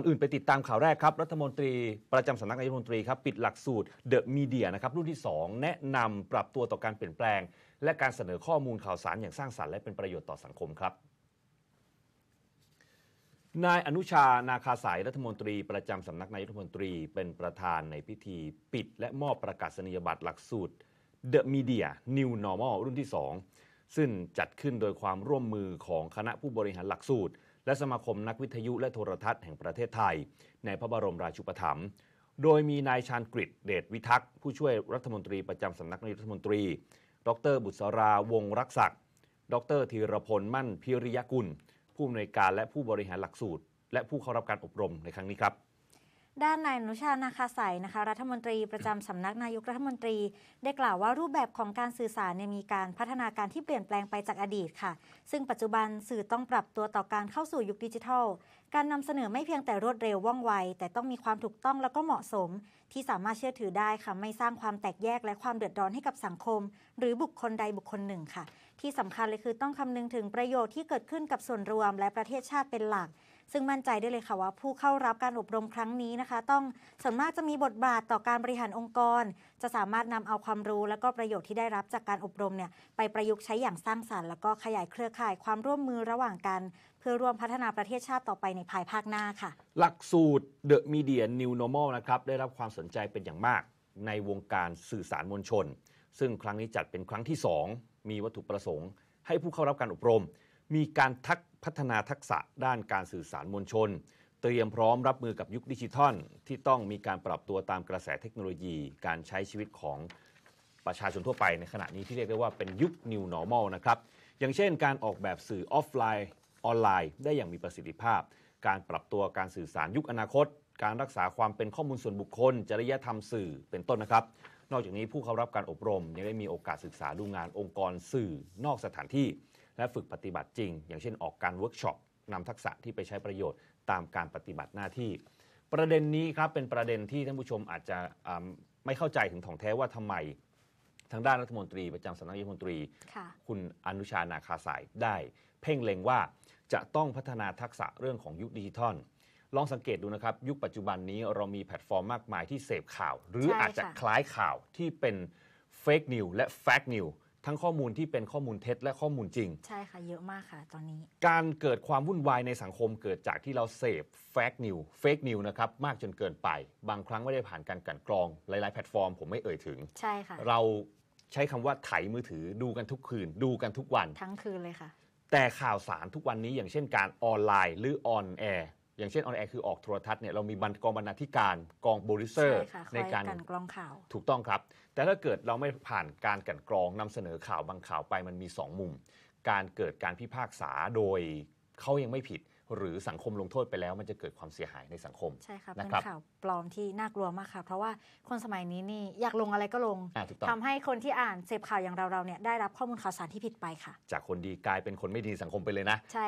ออื่นไปติดตามข่าวแรกครับ รัฐมนตรีประจำสำนักนายกรัฐมนตรีครับปิดหลักสูตรเดอะมีเดียนะครับรุ่นที่ 2 แนะนำปรับตัวต่อการเปลี่ยนแปลง และการเสนอข้อมูลข่าวสารอย่างสร้างสรรค์และเป็นประโยชน์ต่อสังคมครับ นายอนุชานาคาสายรัฐมนตรี ประจำสำนักนายกรัฐมนตรี เป็นประธานในพิธีปิด และมอบประกาศนียบัตรหลักสูตรเะมีเดียนิวนอร์มอลรุ่นที่ 2 ซึ่งจัดขึ้นโดยความร่วมมือของคณะผู้บริหารหลักสูตรและสมาคมนักวิทยุและโทรทัศน์แห่งประเทศไทยในพระบรมราชูปถัมภ์โดยมีนายชาญกริษเดชวิทักษ์ผู้ช่วยรัฐมนตรีประจำสำนักนายกรัฐมนตรี ดรบุษรา วงรักศักดิ์ ดรธีรพลมั่น พิริยกุลผู้อำนวยการและผู้บริหารหลักสูตร และผู้เข้ารับการอบรมในครั้งนี้ครับด้านนายอนุชานาคาใสนะคะรัฐมนตรีประจำสำนักนายกรัฐมนตรี ได้กล่าวว่ารูปแบบของการสื่อสารเนี่ยมีการพัฒนาการที่เปลี่ยนแปลงไปจากอดีตค่ะ ซึ่งปัจจุบันสื่อต้องปรับตัวต่อการเข้าสู่ยุคดิจิทัลการนำเสนอไม่เพียงแต่รวดเร็วว่องไวแต่ต้องมีความถูกต้องแล้วก็เหมาะสม ที่สามารถเชื่อถือได้ค่ะไม่สร้างความแตกแยก และความเดือดร้อนให้กับสังคม หรือบุคคลใดบุคคลหนึ่งค่ะ ที่สำคัญเลยคือต้องคำนึงถึงประโยชน์ที่เกิดขึ้นกับส่วนรวม และประเทศชาติเป็นหลักซึ่งมั่นใจได้เลยค่ะว่าผู้เข้ารับการอบรมครั้งนี้นะคะ ต้องส่วนมากจะมีบทบาทต่อการบริหารองค์กร จะสามารถนำเอาความรู้และก็ประโยชน์ที่ได้รับจากการอบรมเนี่ยไปประยุกต์ใช้อย่างสร้างสารรค์แล้วก็ขยายเครือข่ายความร่วมมือระหว่างกัน เพื่อร่วมพัฒนาประเทศชาติต่อไปในภายภาคหน้าค่ะ หลักสูตร The Media New Normal นะครับได้รับความสนใจเป็นอย่างมาก ในวงการสื่อสารมวลชน ซึ่งครั้งนี้จัดเป็นครั้งที่ 2 มีวัตถุประสงค์ ให้ผู้เข้ารับการอบรมมีการทักพัฒนาทักษะด้านการสื่อสารมวลชน เตรียมพร้อมรับมือกับยุคดิจิทัล ที่ต้องมีการปรับตัวตามกระแสเทคโนโลยี การใช้ชีวิตของประชาชนทั่วไปในขณะนี้ที่เรียกได้ว่าเป็นยุค new normal นะครับ อย่างเช่นการออกแบบสื่อออฟไลน์ออนไลน์ ได้อย่างมีประสิทธิภาพ การปรับตัวการสื่อสารยุคอนาคต การรักษาความเป็นข้อมูลส่วนบุคคลจริยธรรมสื่อเป็นต้นนะครับ นอกจากนี้ผู้เข้ารับการอบรมยังได้มีโอกาสศึกษาดูงานองค์กรสื่อนอกสถานที่และฝึกปฏิบัติจริง อย่างเช่นออกการเวิร์กช็อปนำทักษะที่ไปใช้ประโยชน์ตามการปฏิบัติหน้าที่ ประเด็นนี้ครับ เป็นประเด็นที่ท่านผู้ชมอาจจะไม่เข้าใจถึงถ่องแท้ว่าทำไม ทางด้านรัฐมนตรีประจำสำนักนายกรัฐมนตรี คุณอนุชานาคาสายได้ เพ่งเล็งว่าจะต้องพัฒนาทักษะเรื่องของยุคดิจิทัลลองสังเกตดูนะครับ ยุคปัจจุบันนี้เรามีแพลตฟอร์ม มากมายที่เสพข่าวหรืออาจจะคล้ายข่าวที่เป็นเฟกนิวและแฟกนิวทั้งข้อมูลที่เป็นข้อมูลเท็จ และข้อมูลจริง ใช่ค่ะ เยอะมากค่ะตอนนี้ การเกิดความวุ่นวายในสังคมเกิดจากที่เราเสพแฟกนิวเฟกนิวนะครับ มากจนเกินไป บางครั้งไม่ได้ผ่านการกันกรอง หลายๆแพลตฟอร์มผมไม่เอ่ยถึง ใช่ค่ะ เราใช้คำว่าไถมือถือดูกันทุกคืน ดูกันทุกวัน ทั้งคืนเลยค่ะ แต่ข่าวสารทุกวันนี้อย่างเช่นการออนไลน์ หรือออนแอร์อย่างเช่นออนแอร์คือออกโทรทัศน์เนี่ยเรามีบันกองบรรณาธิการกองโบริเซอร์ในการกรองข่าว ถูกต้องครับ แต่ถ้าเกิดเราไม่ผ่านการกันกรอง นำเสนอข่าวบางข่าวไปมันมี2มุมการเกิดการพิพากษาโดยเขายังไม่ผิด หรือสังคมลงโทษไปแล้ว มันจะเกิดความเสียหายในสังคมใช่ค่ะเป็นข่าวปลอมที่น่ากลัวมากค่ะเพราะว่าคนสมัยนี้นี่อยากลงอะไรก็ลงทำให้คนที่อ่านเสพข่าวอย่างเราเราเนี่ยได้รับข้อมูลข่าวสารที่ผิดไปค่ะจากคนดีกลายเป็นคนไม่ดีสังคมไปเลยนะใช่